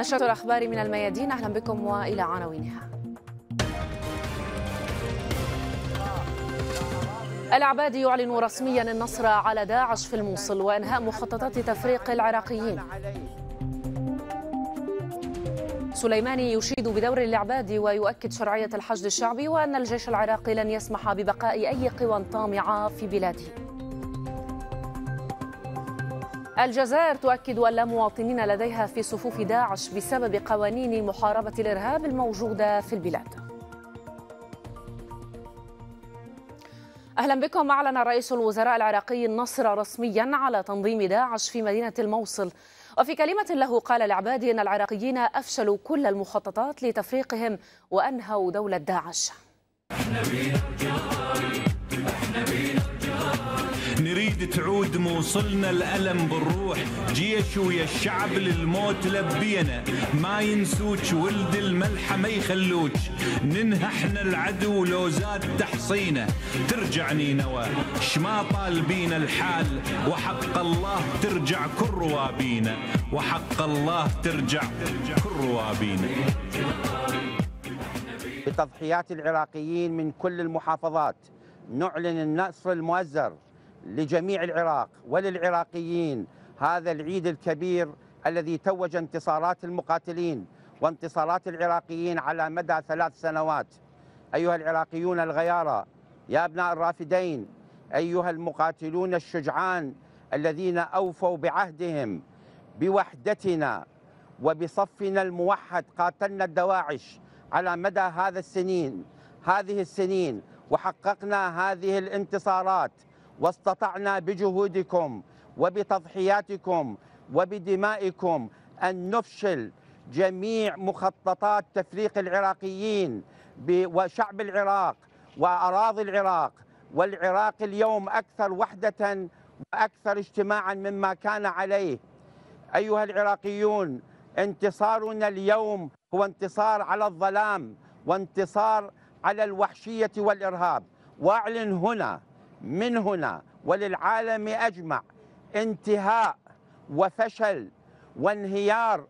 نشرة الأخبار من الميادين أهلا بكم وإلى عناوينها العبادي يعلن رسميا النصر على داعش في الموصل وإنهاء مخططات تفريق العراقيين سليماني يشيد بدور العبادي ويؤكد شرعية الحشد الشعبي وأن الجيش العراقي لن يسمح ببقاء أي قوى طامعة في بلاده الجزائر تؤكد أن لا مواطنين لديها في صفوف داعش بسبب قوانين محاربة الإرهاب الموجودة في البلاد اهلا بكم اعلن رئيس الوزراء العراقي النصر رسميا على تنظيم داعش في مدينه الموصل وفي كلمه له قال العبادي ان العراقيين افشلوا كل المخططات لتفريقهم وانهوا دوله داعش اكيد تعود موصلنا الالم بالروح جيش ويا الشعب للموت لبينا ما ينسوك ولد الملحه ما يخلوك ننهى احنا العدو لو زاد تحصينا ترجع نينوى شما طالبين الحال وحق الله ترجع كل روابينا وحق الله ترجع كل روابينا بتضحيات العراقيين من كل المحافظات نعلن النصر المؤزر لجميع العراق وللعراقيين هذا العيد الكبير الذي توج انتصارات المقاتلين وانتصارات العراقيين على مدى ثلاث سنوات أيها العراقيون الغيارى يا أبناء الرافدين أيها المقاتلون الشجعان الذين أوفوا بعهدهم بوحدتنا وبصفنا الموحد قاتلنا الدواعش على مدى هذا السنين هذه السنين وحققنا هذه الانتصارات واستطعنا بجهودكم وبتضحياتكم وبدمائكم أن نفشل جميع مخططات تفريق العراقيين وشعب العراق وأراضي العراق والعراق اليوم أكثر وحدة وأكثر اجتماعا مما كان عليه أيها العراقيون انتصارنا اليوم هو انتصار على الظلام وانتصار على الوحشية والإرهاب وأعلن هنا من هنا وللعالم أجمع انتهاء وفشل وانهيار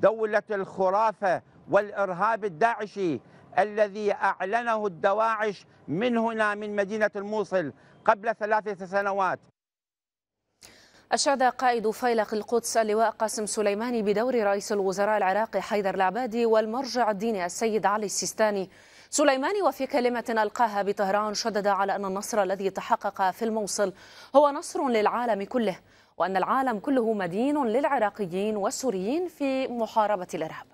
دولة الخرافة والإرهاب الداعشي الذي أعلنه الدواعش من هنا من مدينة الموصل قبل ثلاثة سنوات أشاد قائد فيلق القدس اللواء قاسم سليماني بدور رئيس الوزراء العراقي حيدر العبادي والمرجع الديني السيد علي السيستاني سليماني وفي كلمة ألقاها بطهران شدد على أن النصر الذي تحقق في الموصل هو نصر للعالم كله وأن العالم كله مدين للعراقيين والسوريين في محاربة الإرهاب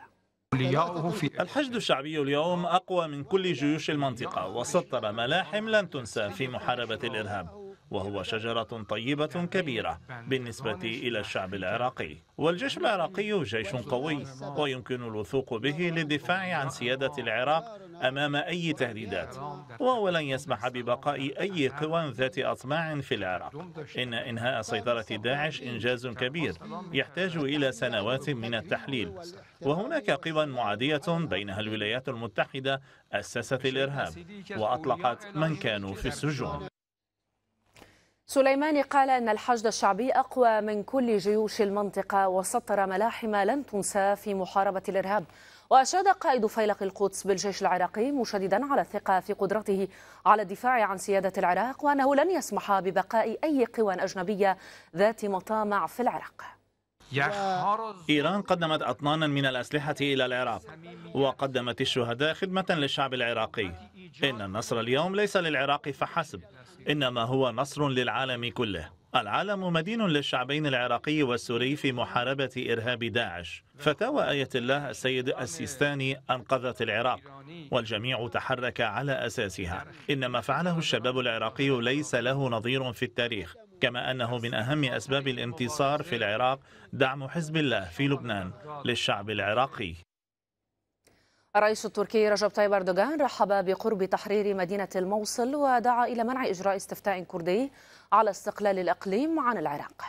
الحشد الشعبي اليوم أقوى من كل جيوش المنطقة وسطر ملاحم لن تنسى في محاربة الإرهاب وهو شجرة طيبة كبيرة بالنسبة إلى الشعب العراقي والجيش العراقي جيش قوي ويمكن الوثوق به للدفاع عن سيادة العراق أمام أي تهديدات ولن يسمح ببقاء أي قوى ذات أطماع في العراق إن إنهاء سيطرة داعش إنجاز كبير يحتاج إلى سنوات من التحليل وهناك قوى معادية بينها الولايات المتحدة أسست الإرهاب وأطلقت من كانوا في السجون سليماني قال أن الحشد الشعبي أقوى من كل جيوش المنطقة وسطر ملاحم لن تنسى في محاربة الإرهاب وأشاد قائد فيلق القدس بالجيش العراقي مشددا على الثقة في قدرته على الدفاع عن سيادة العراق وأنه لن يسمح ببقاء أي قوى أجنبية ذات مطامع في العراق إيران قدمت أطنانا من الأسلحة إلى العراق وقدمت الشهداء خدمة للشعب العراقي إن النصر اليوم ليس للعراق فحسب إنما هو نصر للعالم كله العالم مدين للشعبين العراقي والسوري في محاربة إرهاب داعش فتاوى آية الله السيد السيستاني أنقذت العراق والجميع تحرك على أساسها إن ما فعله الشباب العراقي ليس له نظير في التاريخ كما أنه من أهم أسباب الانتصار في العراق دعم حزب الله في لبنان للشعب العراقي الرئيس التركي رجب طيب أردوغان رحب بقرب تحرير مدينة الموصل ودعا إلى منع إجراء استفتاء كردي على استقلال الإقليم عن العراق.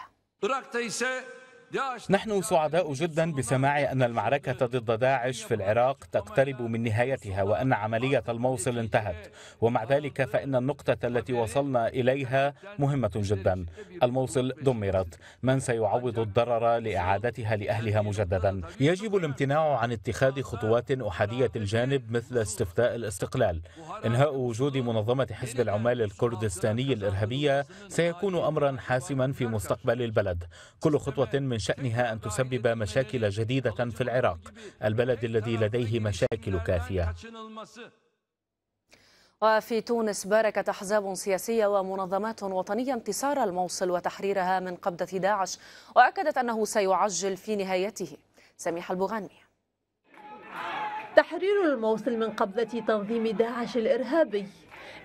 نحن سعداء جدا بسماع أن المعركة ضد داعش في العراق تقترب من نهايتها وأن عملية الموصل انتهت ومع ذلك فإن النقطة التي وصلنا إليها مهمة جدا الموصل دمرت من سيعوض الضرر لإعادتها لأهلها مجددا يجب الامتناع عن اتخاذ خطوات أحادية الجانب مثل استفتاء الاستقلال إنهاء وجود منظمة حزب العمال الكردستاني الإرهابية سيكون أمرا حاسما في مستقبل البلد كل خطوة من شأنها أن تسبب مشاكل جديدة في العراق البلد الذي لديه مشاكل كافية وفي تونس باركت أحزاب سياسية ومنظمات وطنية انتصار الموصل وتحريرها من قبضة داعش وأكدت أنه سيعجل في نهايته سميح البغاني تحرير الموصل من قبضة تنظيم داعش الإرهابي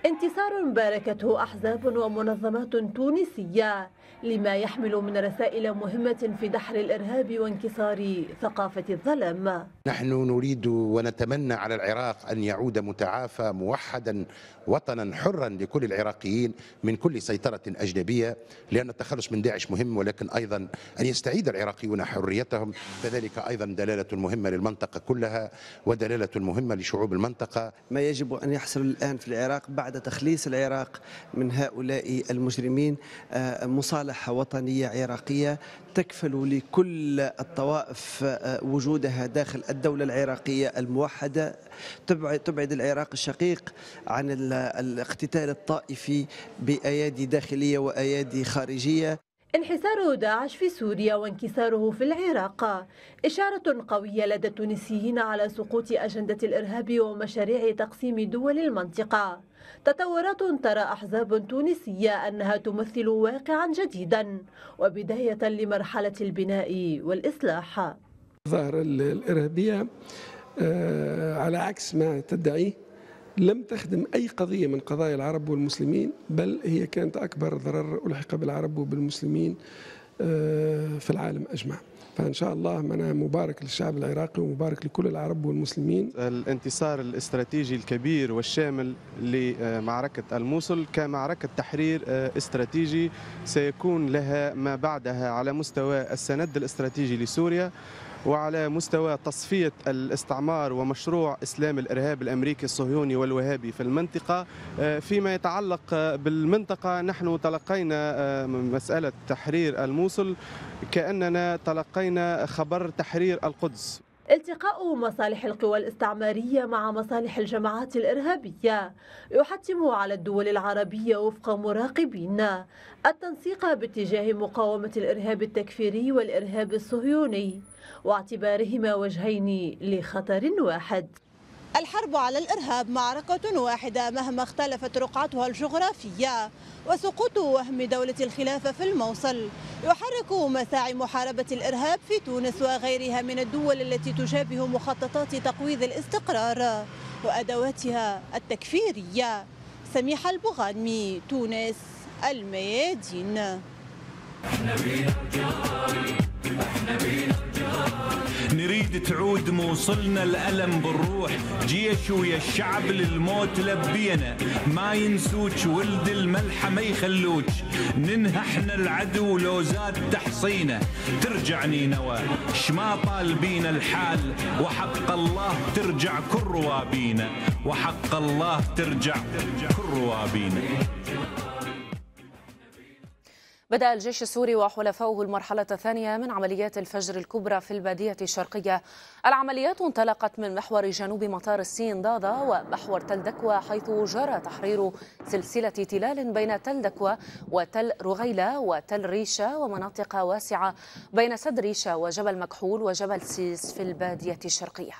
انتصار باركته أحزاب ومنظمات تونسية لما يحمل من رسائل مهمة في دحر الإرهاب وانكسار ثقافة الظلم نحن نريد ونتمنى على العراق أن يعود متعافى موحدا وطنا حرا لكل العراقيين من كل سيطرة أجنبية لأن التخلص من داعش مهم ولكن أيضا أن يستعيد العراقيون حريتهم فذلك أيضا دلالة مهمة للمنطقة كلها ودلالة مهمة لشعوب المنطقة ما يجب أن يحصل الآن في العراق بعد تخليص العراق من هؤلاء المجرمين آه، مصاب مصالح وطنية عراقية تكفل لكل الطوائف آه، وجودها داخل الدولة العراقية الموحدة تبعد العراق الشقيق عن الاقتتال الطائفي بأيادي داخلية وأيادي خارجية انحسار داعش في سوريا وانكساره في العراق إشارة قوية لدى التونسيين على سقوط أجندة الإرهاب ومشاريع تقسيم دول المنطقة تطورات ترى أحزاب تونسية أنها تمثل واقعا جديدا وبداية لمرحلة البناء والإصلاح ظهر الإرهابية آه، على عكس ما تدعيه لم تخدم أي قضية من قضايا العرب والمسلمين بل هي كانت أكبر ضرر ألحق بالعرب وبالمسلمين آه، في العالم أجمع فإن شاء الله منى مبارك للشعب العراقي ومبارك لكل العرب والمسلمين الانتصار الاستراتيجي الكبير والشامل لمعركة الموصل كمعركة تحرير آه، استراتيجي سيكون لها ما بعدها على مستوى السند الاستراتيجي لسوريا وعلى مستوى تصفية الاستعمار ومشروع إسلام الإرهاب الأمريكي الصهيوني والوهابي في المنطقة آه، فيما يتعلق بالمنطقة نحن تلقينا آه، مسألة تحرير الموصل كأننا تلقينا خبر تحرير القدس التقاء مصالح القوى الاستعمارية مع مصالح الجماعات الإرهابية يحتم على الدول العربية وفق مراقبين التنسيق باتجاه مقاومة الإرهاب التكفيري والإرهاب الصهيوني واعتبارهما وجهين لخطر واحد الحرب على الإرهاب معركة واحدة مهما اختلفت رقعتها الجغرافية وسقوط وهم دولة الخلافة في الموصل يحرك مساعي محاربة الإرهاب في تونس وغيرها من الدول التي تشابه مخططات تقويض الاستقرار وأدواتها التكفيرية سميحة البغانمي تونس الميادين نريد تعود موصلنا الألم بالروح جيش ويا الشعب للموت لبينا ما ينسوك ولد الملحة ما يخلوك ننهى احنا العدو لو زاد تحصينه ترجع نينوى شما طال بينا الحال وحق الله ترجع كل روابينا وحق الله ترجع كل روابينا بدأ الجيش السوري وحلفاؤه المرحلة الثانية من عمليات الفجر الكبرى في البادية الشرقية العمليات انطلقت من محور جنوب مطار السين ضاضة ومحور تل دكوة حيث جرى تحرير سلسلة تلال بين تل دكوة وتل رغيلة وتل ريشة ومناطق واسعة بين سد ريشة وجبل مكحول وجبل سيس في البادية الشرقية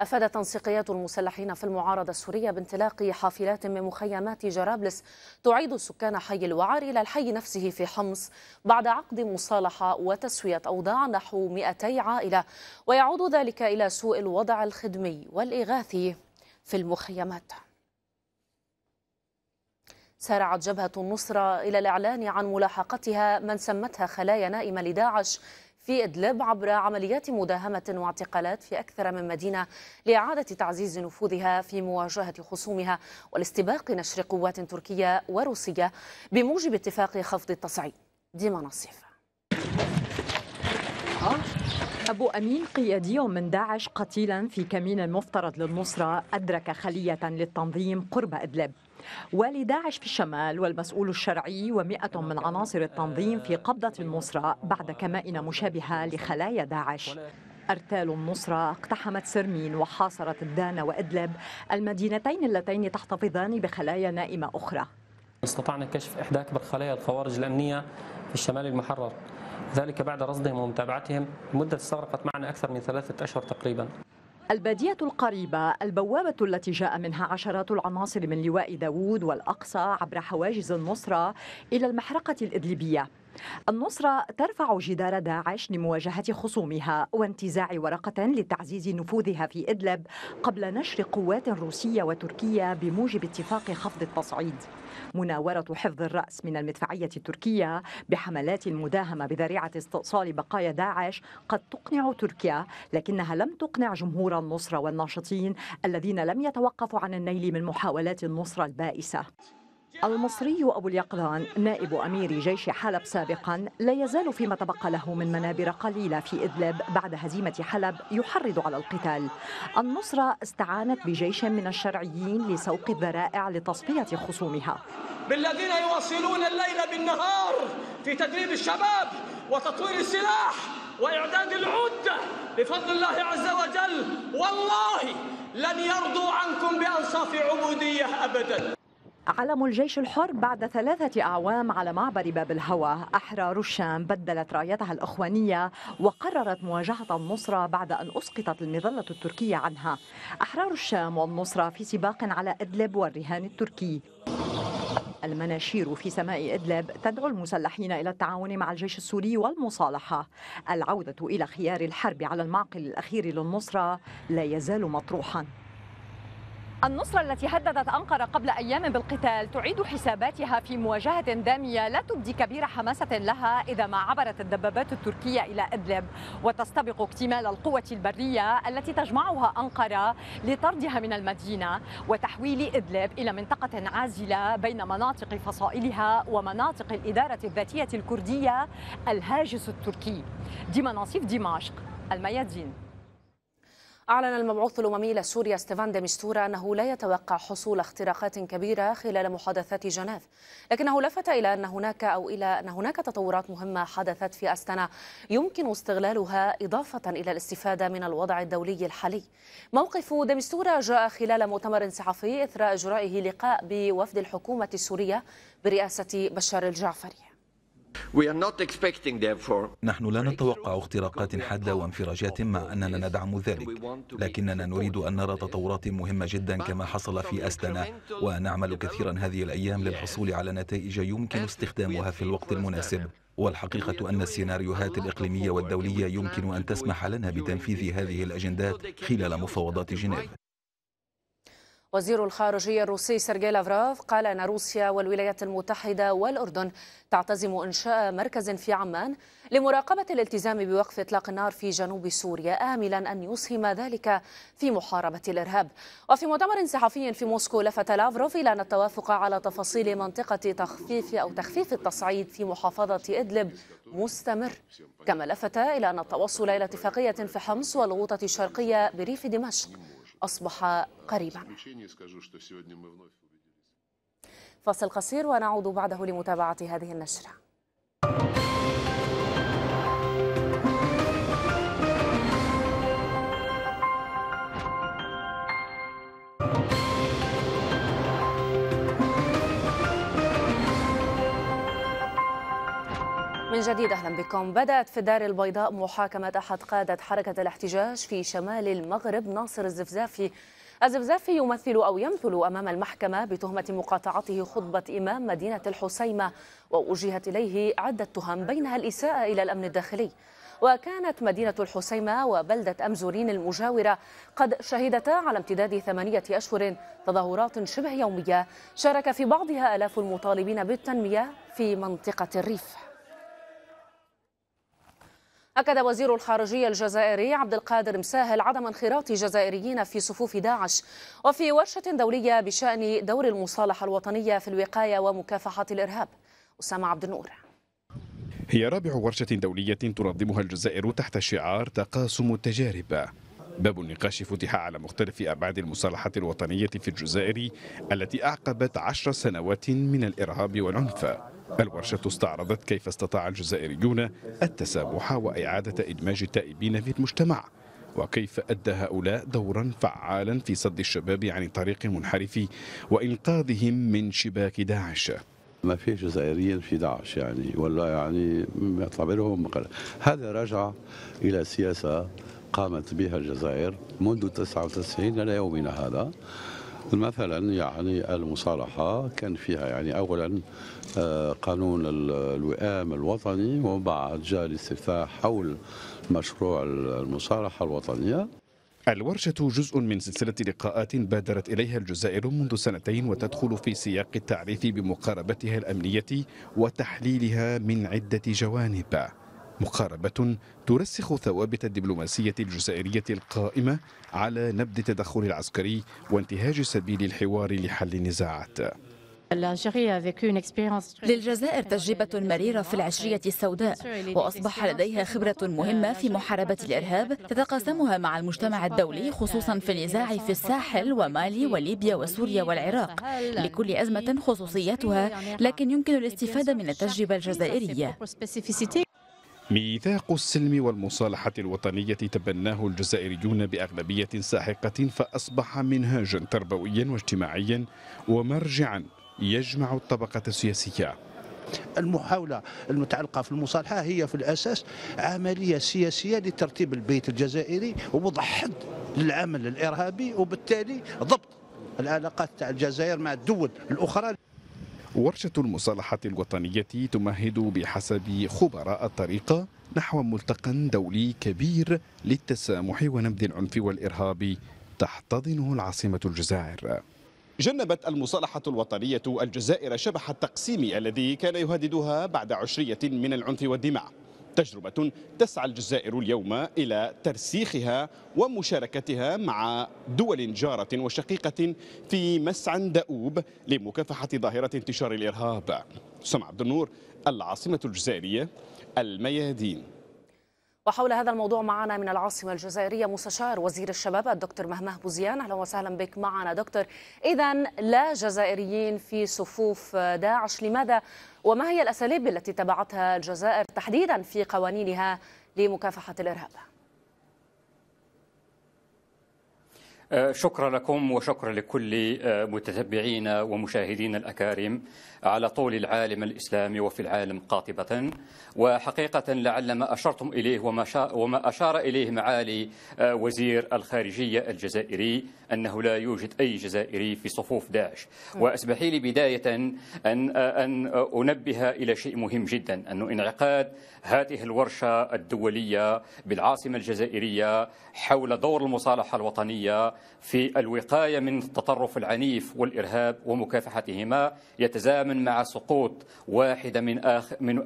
افادت تنسيقيات المسلحين في المعارضة السورية بانطلاق حافلات من مخيمات جرابلس تعيد سكان حي الوعر إلى الحي نفسه في حمص بعد عقد مصالحة وتسوية أوضاع نحو 200 عائلة ويعود ذلك إلى سوء الوضع الخدمي والإغاثي في المخيمات سارعت جبهة النصرة إلى الإعلان عن ملاحقتها من سمتها خلايا نائمة لداعش في إدلب عبر عمليات مداهمة واعتقالات في أكثر من مدينة لإعادة تعزيز نفوذها في مواجهة خصومها والاستباق نشر قوات تركية وروسية بموجب اتفاق خفض التصعيد ديما نصيف أبو أمين قيادي من داعش قتيلا في كمين المفترض للنصرة أدرك خلية للتنظيم قرب إدلب ولداعش في الشمال والمسؤول الشرعي ومئة من عناصر التنظيم في قبضة النصرة بعد كمائن مشابهة لخلايا داعش أرتال النصرة اقتحمت سرمين وحاصرت الدان وإدلب المدينتين اللتين تحتفظان بخلايا نائمة أخرى استطعنا كشف إحدى أكبر خلايا الخوارج الأمنية في الشمال المحرر ذلك بعد رصدهم ومتابعتهم مدة استغرقت معنا أكثر من ثلاثة أشهر تقريبا البادية القريبة البوابة التي جاء منها عشرات العناصر من لواء داوود والأقصى عبر حواجز النصرة إلى المحرقة الإدلبية النصرة ترفع جدار داعش لمواجهة خصومها وانتزاع ورقة لتعزيز نفوذها في إدلب قبل نشر قوات روسية وتركية بموجب اتفاق خفض التصعيد مناورة حفظ الرأس من المدفعية التركية بحملات المداهمة بذريعة استئصال بقايا داعش قد تقنع تركيا لكنها لم تقنع جمهور النصرة والناشطين الذين لم يتوقفوا عن النيل من محاولات النصرة البائسة المصري أبو اليقظان نائب أمير جيش حلب سابقا لا يزال فيما تبقى له من منابر قليلة في إدلب بعد هزيمة حلب يحرض على القتال النصرة استعانت بجيش من الشرعيين لسوق الذرائع لتصفية خصومها بالذين يواصلون الليل بالنهار في تدريب الشباب وتطوير السلاح وإعداد العدة بفضل الله عز وجل والله لن يرضوا عنكم بأنصاف عبودية أبداً علم الجيش الحر بعد ثلاثة أعوام على معبر باب الهوى أحرار الشام بدلت رايتها الأخوانية وقررت مواجهة النصرة بعد أن أسقطت المظلة التركية عنها أحرار الشام والنصرة في سباق على إدلب والرهان التركي المناشير في سماء إدلب تدعو المسلحين إلى التعاون مع الجيش السوري والمصالحة العودة إلى خيار الحرب على المعقل الأخير للنصرة لا يزال مطروحاً النصرة التي هددت أنقرة قبل أيام بالقتال تعيد حساباتها في مواجهة دامية لا تبدي كبير حماسة لها إذا ما عبرت الدبابات التركية إلى إدلب وتستبق اكتمال القوة البرية التي تجمعها أنقرة لطردها من المدينة وتحويل إدلب إلى منطقة عازلة بين مناطق فصائلها ومناطق الإدارة الذاتية الكردية الهاجس التركي دي مناصف دمشق الميادين أعلن المبعوث الأممي لسوريا ستيفان ديمستورا أنه لا يتوقع حصول اختراقات كبيرة خلال محادثات جنيف لكنه لفت إلى أن هناك أو إلى أن هناك تطورات مهمة حدثت في أستنا يمكن استغلالها إضافة إلى الاستفادة من الوضع الدولي الحالي موقف ديمستورا جاء خلال مؤتمر صحفي إثر إجرائه لقاء بوفد الحكومة السورية برئاسة بشار الجعفري نحن لا نتوقع اختراقات حادة وانفراجات مع أننا ندعم ذلك لكننا نريد أن نرى تطورات مهمة جدا كما حصل في أستنا ونعمل كثيرا هذه الأيام للحصول على نتائج يمكن استخدامها في الوقت المناسب والحقيقة أن السيناريوهات الإقليمية والدولية يمكن أن تسمح لنا بتنفيذ هذه الأجندات خلال مفاوضات جنيف وزير الخارجية الروسي سيرجي لافراف قال أن روسيا والولايات المتحدة والأردن تعتزم إنشاء مركز في عمان لمراقبة الالتزام بوقف إطلاق النار في جنوب سوريا آملا أن يسهم ذلك في محاربة الإرهاب وفي مؤتمر صحفي في موسكو لفت لافروف إلى أن التوافق على تفاصيل منطقة تخفيف أو تخفيف التصعيد في محافظة إدلب مستمر كما لفت إلى أن التوصل إلى اتفاقية في حمص والغوطة الشرقية بريف دمشق أصبح قريبا فصل قصير ونعود بعده لمتابعة هذه النشرة من جديد اهلا بكم بدات في الدار البيضاء محاكمه احد قاده حركه الاحتجاج في شمال المغرب ناصر الزفزافي الزفزافي يمثل أو يمثل أمام المحكمة بتهمة مقاطعته خطبة إمام مدينة الحسيمة ووجهت إليه عدة تهم بينها الإساءة إلى الأمن الداخلي وكانت مدينة الحسيمة وبلدة أمزورين المجاورة قد شهدتا على امتداد ثمانية أشهر تظاهرات شبه يومية شارك في بعضها آلاف المطالبين بالتنمية في منطقة الريف أكد وزير الخارجية الجزائري عبد القادر مساهل عدم انخراط جزائريين في صفوف داعش وفي ورشة دولية بشأن دور المصالحة الوطنية في الوقاية ومكافحة الإرهاب أسامة عبد النور هي رابع ورشة دولية تنظمها الجزائر تحت شعار تقاسم التجارب باب النقاش فتح على مختلف أبعاد المصالحة الوطنية في الجزائر التي أعقبت عشر سنوات من الإرهاب والعنف الورشة استعرضت كيف استطاع الجزائريون التسامح وإعادة إدماج التائبين في المجتمع وكيف أدى هؤلاء دورا فعالا في صد الشباب عن طريق منحرف وإنقاذهم من شباك داعش ما في جزائريين في داعش يعني ولا يعني يعتبرهم هذا رجع إلى سياسة قامت بها الجزائر منذ 99 إلى يومنا هذا مثلا يعني المصالحة كان فيها يعني أولا آه، قانون الوئام الوطني وبعد جاء الاستفتاء حول مشروع المصالحة الوطنية الورشة جزء من سلسلة لقاءات بادرت إليها الجزائر منذ سنتين وتدخل في سياق التعريف بمقاربتها الأمنية وتحليلها من عدة جوانب مقاربة ترسخ ثوابت الدبلوماسية الجزائرية القائمة على نبذ التدخل العسكري وانتهاج سبيل الحوار لحل النزاعات للجزائر تجربة مريرة في العشرية السوداء وأصبح لديها خبرة مهمة في محاربة الإرهاب تتقاسمها مع المجتمع الدولي خصوصا في النزاع في الساحل ومالي وليبيا وسوريا والعراق لكل أزمة خصوصيتها لكن يمكن الاستفادة من التجربة الجزائرية ميثاق السلم والمصالحة الوطنية تبناه الجزائريون بأغلبية ساحقة فأصبح منهاجا تربويا واجتماعيا ومرجعا يجمع الطبقة السياسية المحاولة المتعلقة في المصالحة هي في الأساس عملية سياسية لترتيب البيت الجزائري ووضع حد للعمل الإرهابي وبالتالي ضبط العلاقات تاع الجزائر مع الدول الأخرى ورشة المصالحة الوطنية تمهد بحسب خبراء الطريقة نحو ملتقى دولي كبير للتسامح ونبذ العنف والإرهاب تحتضنه العاصمة الجزائر جنبت المصالحة الوطنية الجزائر شبح التقسيم الذي كان يهددها بعد عشرية من العنف والدماء تجربة تسعى الجزائر اليوم إلى ترسيخها ومشاركتها مع دول جارة وشقيقة في مسعى دؤوب لمكافحة ظاهرة انتشار الإرهاب سمع عبد النور العاصمة الجزائرية الميادين وحول هذا الموضوع معنا من العاصمة الجزائرية مستشار وزير الشباب الدكتور مهمه بوزيان أهلا وسهلا بك معنا دكتور إذا لا جزائريين في صفوف داعش لماذا وما هي الأساليب التي تبعتها الجزائر تحديدا في قوانينها لمكافحة الإرهاب؟ آه، شكرا لكم وشكرا لكل آه، متتبعينا ومشاهدينا الأكارم على طول العالم الإسلامي وفي العالم قاطبة وحقيقة لعل ما أشرتم إليه وما, وما أشار إليه معالي آه، وزير الخارجية الجزائري أنه لا يوجد أي جزائري في صفوف داعش وأسمحي لي بداية أن, أن أنبه إلى شيء مهم جدا أنه انعقاد هذه الورشة الدولية بالعاصمة الجزائرية حول دور المصالحة الوطنية في الوقاية من التطرف العنيف والإرهاب ومكافحتهما يتزامن مع سقوط واحدة من آخر من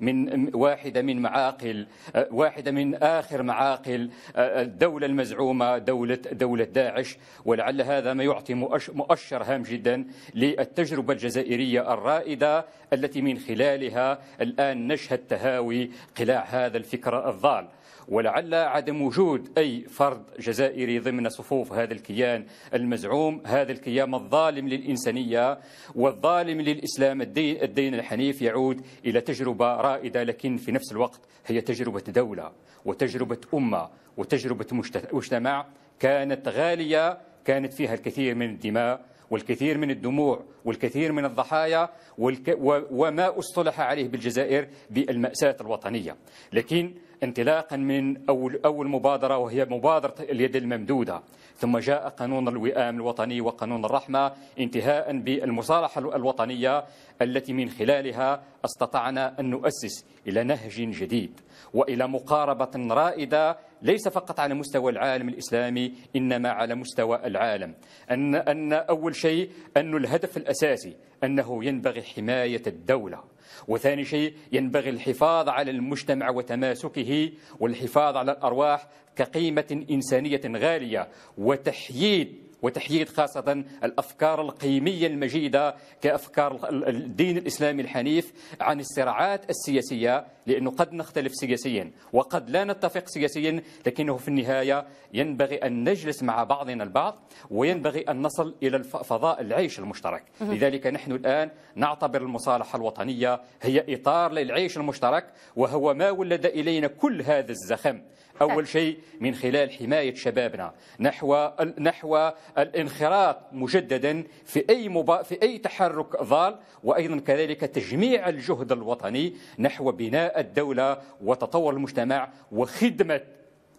من من واحدة من معاقل واحدة من آخر معاقل الدولة المزعومة دولة دولة داعش ولعل هذا ما يعطي مؤشر هام جدا للتجربة الجزائرية الرائدة التي من خلالها الآن نشهد تهاوي قلاع هذا الفكر الضال ولعل عدم وجود أي فرد جزائري ضمن صفوف هذا الكيان المزعوم هذا الكيان الظالم للإنسانية والظالم للإسلام الدين, الدين الحنيف يعود إلى تجربة رائدة لكن في نفس الوقت هي تجربة دولة وتجربة أمة وتجربة مجتمع كانت غالية كانت فيها الكثير من الدماء والكثير من الدموع والكثير من الضحايا والك... و... وما اصطلح عليه بالجزائر بالمأساة الوطنية لكن انطلاقا من أول, أول مبادرة وهي مبادرة اليد الممدودة ثم جاء قانون الوئام الوطني وقانون الرحمة انتهاء بالمصالحة الوطنية التي من خلالها استطعنا أن نؤسس إلى نهج جديد وإلى مقاربة رائدة ليس فقط على مستوى العالم الإسلامي إنما على مستوى العالم أن, أن أول شيء أن الهدف الأساسي أنه ينبغي حماية الدولة وثاني شيء ينبغي الحفاظ على المجتمع وتماسكه والحفاظ على الأرواح كقيمة إنسانية غالية وتحييد وتحييد خاصة الأفكار القيمية المجيدة كأفكار الدين الإسلامي الحنيف عن الصراعات السياسية لأنه قد نختلف سياسيا وقد لا نتفق سياسيا لكنه في النهاية ينبغي أن نجلس مع بعضنا البعض وينبغي أن نصل إلى فضاء العيش المشترك لذلك نحن الآن نعتبر المصالحة الوطنية هي إطار للعيش المشترك وهو ما ولد إلينا كل هذا الزخم أول شيء من خلال حماية شبابنا نحو نحو الانخراط مجددا في أي مبا... في أي تحرك ضال وأيضا كذلك تجميع الجهد الوطني نحو بناء الدولة وتطور المجتمع وخدمة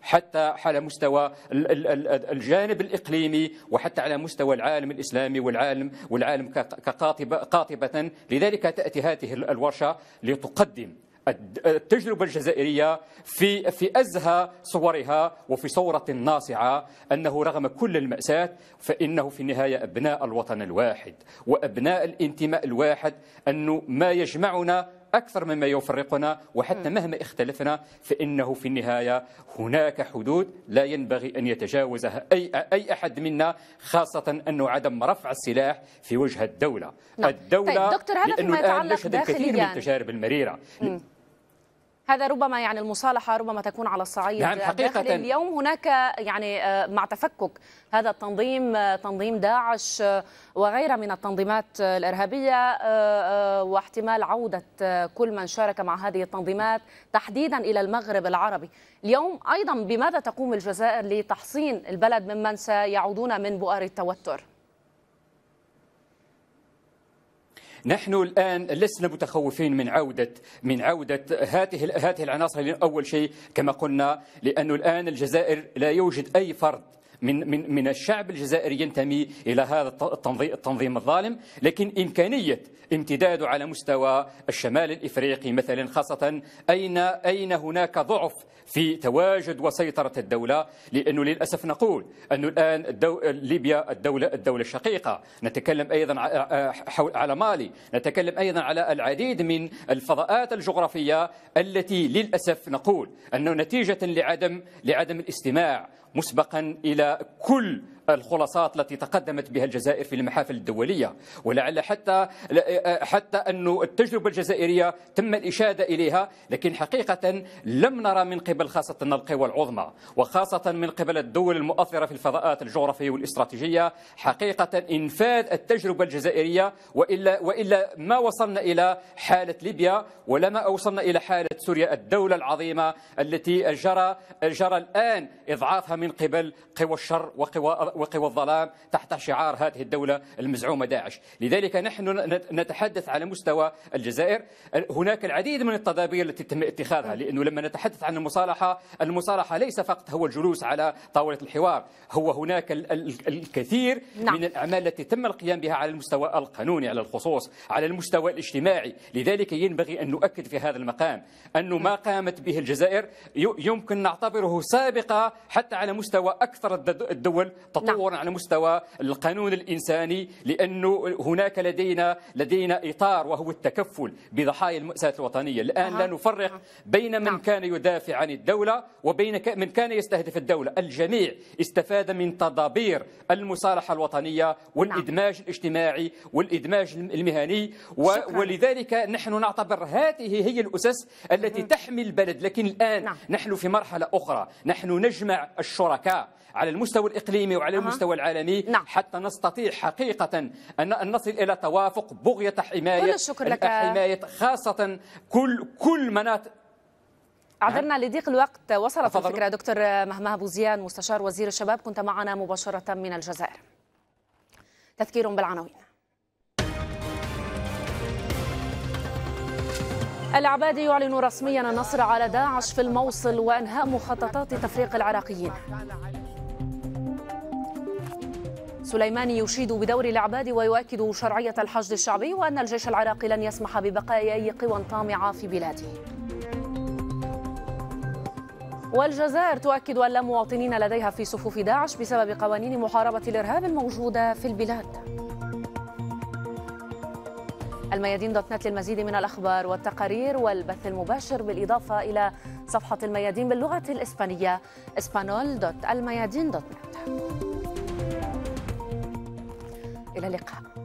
حتى على مستوى الجانب الاقليمي وحتى على مستوى العالم الاسلامي والعالم والعالم كقاطبه قاطبه لذلك تاتي هذه الورشه لتقدم التجربة الجزائرية في في أزهى صورها وفي صورة ناصعة أنه رغم كل المأساة فإنه في النهاية أبناء الوطن الواحد وأبناء الانتماء الواحد أنه ما يجمعنا أكثر مما يفرقنا وحتى مهما اختلفنا فإنه في النهاية هناك حدود لا ينبغي أن يتجاوزها أي, أي أحد منا خاصة أنه عدم رفع السلاح في وجه الدولة نعم. الدولة طيب دكتور هذا فيما يتعلق داخليا الكثير من التجارب المريرة م. هذا ربما يعني المصالحه ربما تكون على الصعيد نعم حقيقة داخل اليوم هناك يعني آه، مع تفكك هذا التنظيم آه، تنظيم داعش آه، وغيرها من التنظيمات الارهابيه واحتمال عوده كل من شارك مع هذه التنظيمات تحديدا الى المغرب العربي اليوم ايضا بماذا تقوم الجزائر لتحصين البلد ممن سيعودون من بؤر التوتر نحن الآن لسنا متخوفين من عودة من عودة هذه هذه العناصر أول شيء كما قلنا لأنه الآن الجزائر لا يوجد أي فرد من من من الشعب الجزائري ينتمي الى هذا التنظيم, التنظيم الظالم لكن امكانيه امتداده على مستوى الشمال الافريقي مثلا خاصه اين اين هناك ضعف في تواجد وسيطره الدوله لانه للاسف نقول انه الان الدو... ليبيا الدوله الدوله الشقيقه نتكلم ايضا حول على مالي نتكلم ايضا على العديد من الفضاءات الجغرافيه التي للاسف نقول انه نتيجه لعدم لعدم الاستماع مسبقا إلى كل الخلاصات التي تقدمت بها الجزائر في المحافل الدولية ولعل حتى حتى أن التجربة الجزائرية تم الإشادة إليها لكن حقيقة لم نرى من قبل خاصة القوى العظمى وخاصة من قبل الدول المؤثرة في الفضاءات الجغرافية والاستراتيجية حقيقة إنفاذ التجربة الجزائرية وإلا, وإلا ما وصلنا إلى حالة ليبيا ولما أوصلنا إلى حالة سوريا الدولة العظيمة التي جرى جرى الآن إضعافها من قبل قوى الشر وقوى وقوى الظلام تحت شعار هذه الدولة المزعومة داعش لذلك نحن نتحدث على مستوى الجزائر هناك العديد من التدابير التي تم اتخاذها لأنه لما نتحدث عن المصالحة المصالحة ليس فقط هو الجلوس على طاولة الحوار هو هناك الكثير نعم. من الأعمال التي تم القيام بها على المستوى القانوني على الخصوص على المستوى الاجتماعي لذلك ينبغي أن نؤكد في هذا المقام أنه ما قامت به الجزائر يمكن نعتبره سابقة حتى على مستوى أكثر الدول تطبيقا تطورا نعم. على مستوى القانون الانساني لانه هناك لدينا لدينا اطار وهو التكفل بضحايا المأساة الوطنيه الان آه. لا نفرق آه. بين من نعم. كان يدافع عن الدوله وبين من كان يستهدف الدوله الجميع استفاد من تدابير المصالحه الوطنيه والادماج نعم. الاجتماعي والادماج المهني و... ولذلك نحن نعتبر هذه هي الاسس التي مم. تحمي البلد لكن الان نعم. نحن في مرحله اخرى نحن نجمع الشركاء على المستوى الاقليمي وعلى على المستوى العالمي نعم. حتى نستطيع حقيقة أن نصل إلى توافق بغية حماية كل الشكر لك حماية خاصة كل كل مناطق عذرنا نعم. لضيق الوقت وصلت الفكرة دكتور مهمه بوزيان مستشار وزير الشباب كنت معنا مباشرة من الجزائر تذكير بالعناوين العبادي يعلن رسميا النصر على داعش في الموصل وانهاء مخططات تفريق العراقيين سليماني يشيد بدور العباد ويؤكد شرعية الحشد الشعبي وأن الجيش العراقي لن يسمح ببقاء أي قوى طامعة في بلاده والجزائر تؤكد أن لا مواطنين لديها في صفوف داعش بسبب قوانين محاربة الإرهاب الموجودة في البلاد الميادين دوت نت للمزيد من الأخبار والتقارير والبث المباشر بالإضافة إلى صفحة الميادين باللغة الإسبانية اسبانول دوت الميادين دوت نت إلى اللقاء